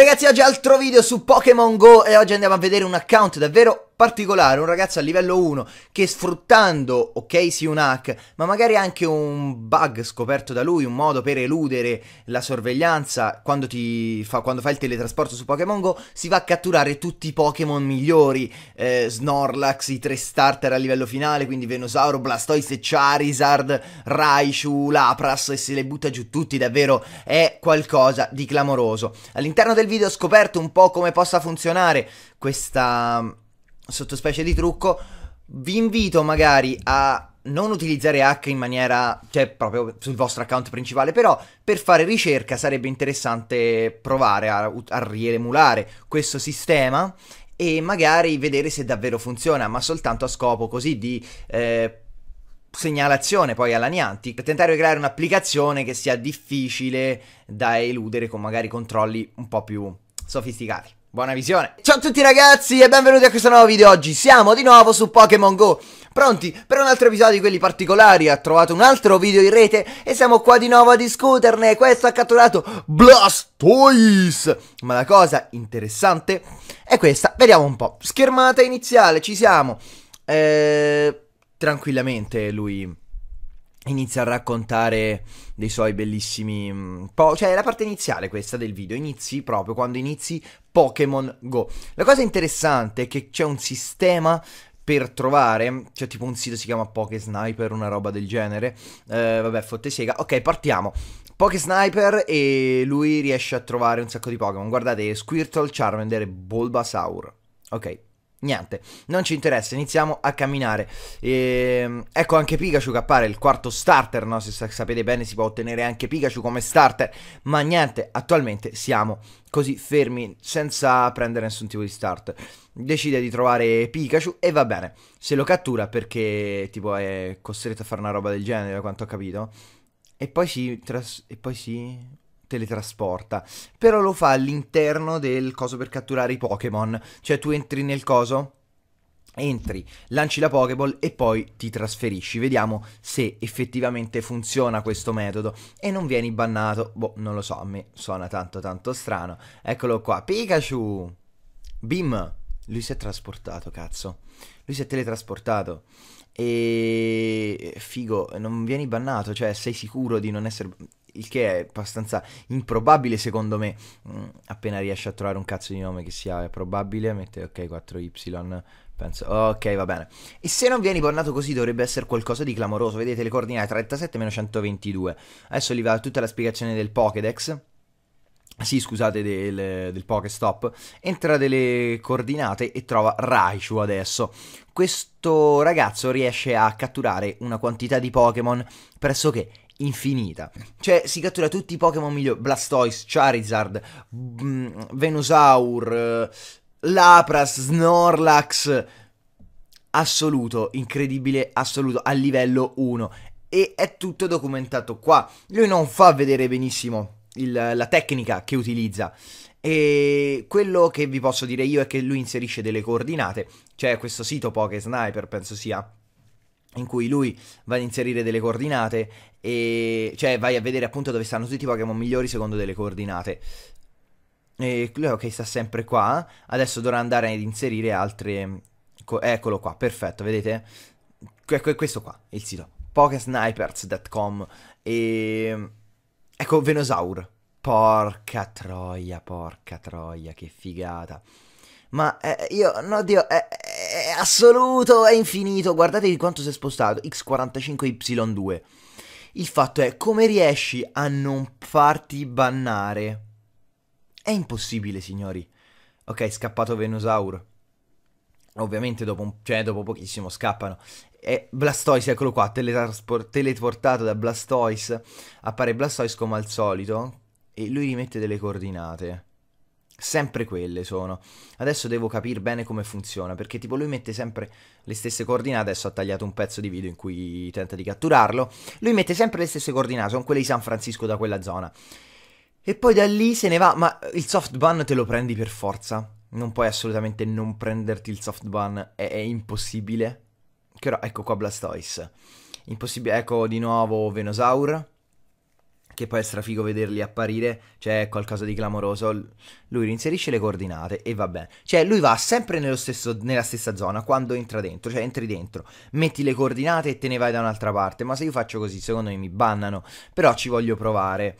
Ragazzi oggi altro video su Pokémon Go e oggi andiamo a vedere un account davvero particolare, un ragazzo a livello 1 che sfruttando, ok sì un hack, ma magari anche un bug scoperto da lui, un modo per eludere la sorveglianza quando, fa, quando fa, il teletrasporto su Pokémon Go, si va a catturare tutti i Pokémon migliori, eh, Snorlax, i tre starter a livello finale, quindi Venosauro, Blastoise, Charizard, Raichu, Lapras e se le butta giù tutti, davvero è qualcosa di clamoroso. All'interno del video ho scoperto un po' come possa funzionare questa sottospecie di trucco, vi invito magari a non utilizzare H in maniera, cioè proprio sul vostro account principale, però per fare ricerca sarebbe interessante provare a, a riemulare questo sistema e magari vedere se davvero funziona, ma soltanto a scopo così di... Eh, segnalazione poi alla Niantic per tentare di creare un'applicazione che sia difficile da eludere con magari controlli un po' più sofisticati. Buona visione. Ciao a tutti ragazzi e benvenuti a questo nuovo video oggi. Siamo di nuovo su Pokémon GO. Pronti per un altro episodio di quelli particolari, ha trovato un altro video in rete e siamo qua di nuovo a discuterne. Questo ha catturato Blastoise. Ma la cosa interessante è questa, vediamo un po'. Schermata iniziale, ci siamo. Eh, tranquillamente lui inizia a raccontare dei suoi bellissimi... Mm, po- cioè è la parte iniziale questa del video, inizi proprio quando inizi Pokémon Go. La cosa interessante è che c'è un sistema per trovare, c'è tipo un sito si chiama Poké Sniper, una roba del genere, eh, vabbè fotte sega, ok partiamo. Poké Sniper e lui riesce a trovare un sacco di Pokémon, guardate Squirtle, Charmander e Bulbasaur, ok Niente, non ci interessa, iniziamo a camminare. E... Ehm, ecco anche Pikachu che appare, il quarto starter, no? Se sapete bene si può ottenere anche Pikachu come starter, ma niente, attualmente siamo così fermi senza prendere nessun tipo di start. Decide di trovare Pikachu e va bene, se lo cattura perché tipo è costretto a fare una roba del genere, da quanto ho capito. E poi si... Tras... E poi si teletrasporta, però lo fa all'interno del coso per catturare i Pokémon, cioè tu entri nel coso, entri, lanci la Pokéball e poi ti trasferisci. Vediamo se effettivamente funziona questo metodo e non vieni bannato. Boh, non lo so, a me suona tanto tanto strano. Eccolo qua, Pikachu! Bim! Lui si è trasportato, cazzo. Lui si è teletrasportato. E figo, non vieni bannato, cioè sei sicuro di non essere il che è abbastanza improbabile secondo me. Mm, appena riesce a trovare un cazzo di nome che sia probabile, mette ok 4y. Penso, ok, va bene. E se non vieni bannato così dovrebbe essere qualcosa di clamoroso. Vedete le coordinate 37-122. Adesso gli va tutta la spiegazione del Pokédex. Sì, scusate, del, del Pokestop. Entra delle coordinate e trova Raichu adesso. Questo ragazzo riesce a catturare una quantità di Pokémon pressoché infinita. Cioè, si cattura tutti i Pokémon migliori: Blastoise, Charizard, mm, Venusaur, eh, Lapras, Snorlax. Assoluto, incredibile, assoluto, a livello 1. E è tutto documentato qua. Lui non fa vedere benissimo il, la tecnica che utilizza. E quello che vi posso dire io è che lui inserisce delle coordinate. C'è questo sito Poké Sniper, penso sia in cui lui va ad inserire delle coordinate e cioè vai a vedere appunto dove stanno tutti i Pokémon migliori secondo delle coordinate. E lui ok sta sempre qua, adesso dovrà andare ad inserire altre... eccolo qua, perfetto, vedete? Ecco, è questo qua, il sito, pokesnipers.com e... Ecco, Venosaur. Porca troia, porca troia, che figata. Ma eh, io, no, Dio, è, è assoluto, è infinito. Guardate di quanto si è spostato. X45Y2. Il fatto è come riesci a non farti bannare? È impossibile, signori. Ok, scappato Venusaur. Ovviamente dopo, un, cioè dopo pochissimo scappano. E Blastoise, eccolo qua, teleportato da Blastoise. Appare Blastoise come al solito e lui rimette delle coordinate. Sempre quelle sono. Adesso devo capire bene come funziona, perché tipo lui mette sempre le stesse coordinate, adesso ha tagliato un pezzo di video in cui tenta di catturarlo, lui mette sempre le stesse coordinate, sono quelle di San Francisco da quella zona. E poi da lì se ne va, ma il soft ban te lo prendi per forza. Non puoi assolutamente non prenderti il soft ban, è, è impossibile. Però ecco qua Blastoise. Impossibile, ecco di nuovo Venosaur che poi è strafigo vederli apparire, cioè qualcosa di clamoroso. Lui reinserisce le coordinate e va bene. Cioè lui va sempre stesso, nella stessa zona quando entra dentro, cioè entri dentro, metti le coordinate e te ne vai da un'altra parte, ma se io faccio così secondo me mi bannano, però ci voglio provare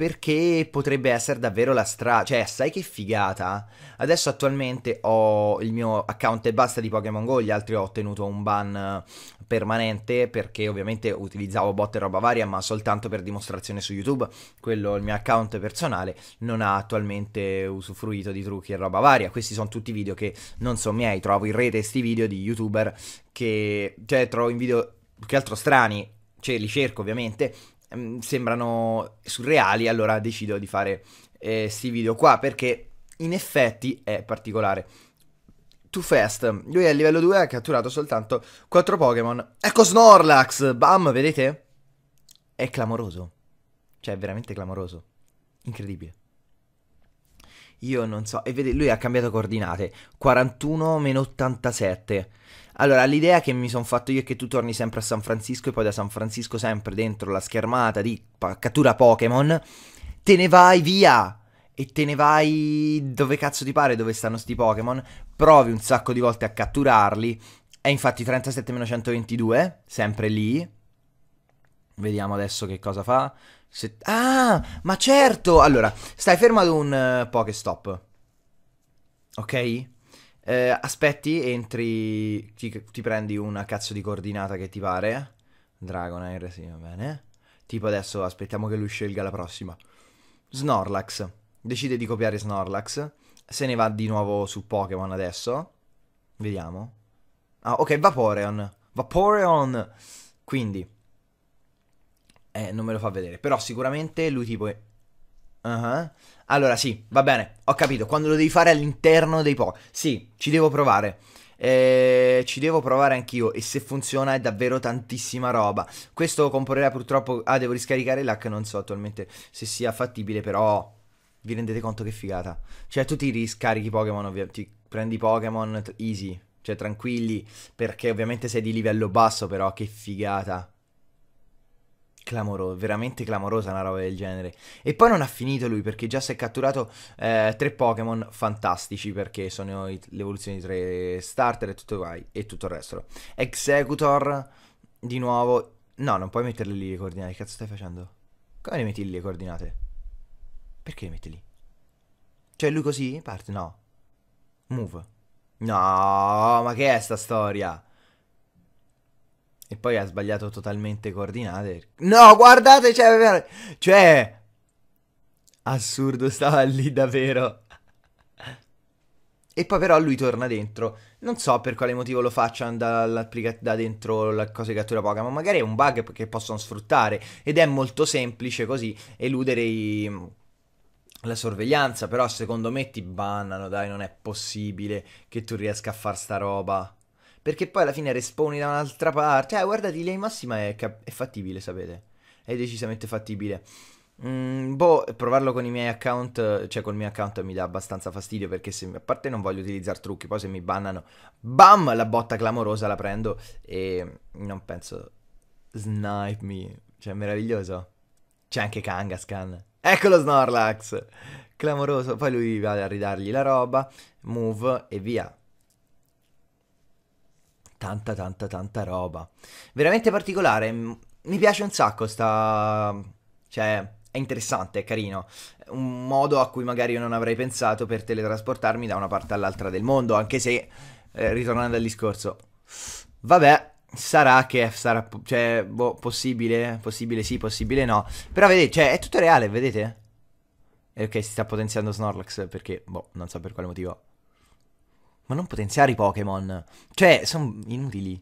perché potrebbe essere davvero la strada. Cioè, sai che figata? Adesso attualmente ho il mio account e basta di Pokémon Go, gli altri ho ottenuto un ban eh, permanente perché ovviamente utilizzavo bot e roba varia, ma soltanto per dimostrazione su YouTube. Quello, il mio account personale, non ha attualmente usufruito di trucchi e roba varia. Questi sono tutti video che non sono miei, trovo in rete questi video di YouTuber che... Cioè, trovo in video più che altro strani, cioè li cerco ovviamente, Ehm, sembrano surreali, allora decido di fare questi eh, video qua perché in effetti è particolare. Too Fast, lui a livello 2 ha catturato soltanto 4 Pokémon. Ecco Snorlax, bam, vedete? È clamoroso. Cioè, è veramente clamoroso. Incredibile. Io non so, e vede, lui ha cambiato coordinate, 41-87. Allora, l'idea che mi sono fatto io è che tu torni sempre a San Francisco e poi da San Francisco sempre dentro la schermata di cattura Pokémon, te ne vai via e te ne vai dove cazzo ti pare dove stanno sti Pokémon, provi un sacco di volte a catturarli, è infatti 37-122, sempre lì. Vediamo adesso che cosa fa. Se... Ah, ma certo! Allora, stai fermo ad un uh, Pokéstop. Ok? Eh, aspetti, entri, ti, ti, prendi una cazzo di coordinata che ti pare. Dragonair, sì, va bene. Tipo adesso aspettiamo che lui scelga la prossima. Snorlax. Decide di copiare Snorlax. Se ne va di nuovo su Pokémon adesso. Vediamo. Ah, ok, Vaporeon. Vaporeon. Quindi. Eh, non me lo fa vedere. Però sicuramente lui tipo Uh-huh. Allora sì, va bene, ho capito, quando lo devi fare all'interno dei po'. Sì, ci devo provare. Eh, ci devo provare anch'io e se funziona è davvero tantissima roba. Questo comporrerà purtroppo... Ah, devo riscaricare l'hack. non so attualmente se sia fattibile, però vi rendete conto che figata. Cioè tu ti riscarichi Pokémon, ovviamente, ti prendi Pokémon easy, cioè tranquilli, perché ovviamente sei di livello basso, però che figata clamorosa, veramente clamorosa una roba del genere. E poi non ha finito lui perché già si è catturato eh, tre Pokémon fantastici perché sono i, l'evoluzione di tre starter e tutto, vai, e tutto il resto. Executor, di nuovo... No, non puoi metterle lì le coordinate, che cazzo stai facendo? Come le metti lì le coordinate? Perché le metti lì? Cioè lui così? Parte? No. Move. No, ma che è sta storia? E poi ha sbagliato totalmente coordinate. No, guardate, cioè... Cioè... Assurdo, stava lì davvero. E poi però lui torna dentro. Non so per quale motivo lo facciano da, da dentro la cosa di cattura poca, ma Magari è un bug che possono sfruttare. Ed è molto semplice così eludere i la sorveglianza, però secondo me ti bannano, dai, non è possibile che tu riesca a far sta roba. Perché poi alla fine respawni da un'altra parte. Ah, cioè, guarda, di lei massima è, cap- è fattibile, sapete. È decisamente fattibile. Mm, boh, provarlo con i miei account, cioè col mio account mi dà abbastanza fastidio perché se, a parte non voglio utilizzare trucchi, poi se mi bannano, bam, la botta clamorosa la prendo e non penso snipe me, cioè meraviglioso. C'è anche Kangaskhan. Eccolo Snorlax. Clamoroso, poi lui va a ridargli la roba, move e via tanta tanta tanta roba. Veramente particolare, mi piace un sacco sta... cioè è interessante, è carino, un modo a cui magari io non avrei pensato per teletrasportarmi da una parte all'altra del mondo, anche se, eh, ritornando al discorso, vabbè, sarà che sarà, cioè, boh, possibile, possibile sì, possibile no, però vedete, cioè, è tutto reale, vedete? E ok, si sta potenziando Snorlax perché, boh, non so per quale motivo ma non potenziare i Pokémon. Cioè, sono inutili.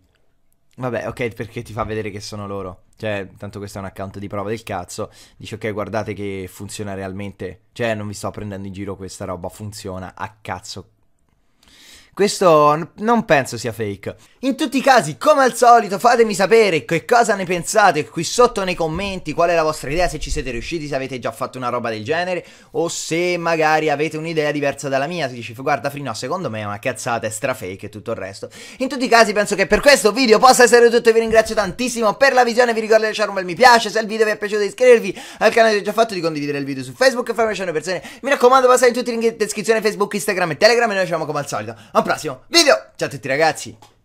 Vabbè, ok, perché ti fa vedere che sono loro. Cioè, tanto questo è un account di prova del cazzo. Dice, ok, guardate che funziona realmente. Cioè, non vi sto prendendo in giro questa roba, funziona a cazzo questo non penso sia fake. In tutti i casi, come al solito, fatemi sapere che cosa ne pensate qui sotto nei commenti, qual è la vostra idea, se ci siete riusciti, se avete già fatto una roba del genere, o se magari avete un'idea diversa dalla mia, se dici guarda Frino, secondo me è una cazzata, è strafake e tutto il resto. In tutti i casi penso che per questo video possa essere tutto, vi ringrazio tantissimo per la visione, vi ricordo di lasciare un bel mi piace, se il video vi è piaciuto di iscrivervi al canale che ho già fatto, di condividere il video su Facebook e farmi lasciare persone. Mi raccomando, passate in tutti i link in descrizione Facebook, Instagram e Telegram e noi ci vediamo come al solito. Un prossimo video. Ciao a tutti ragazzi.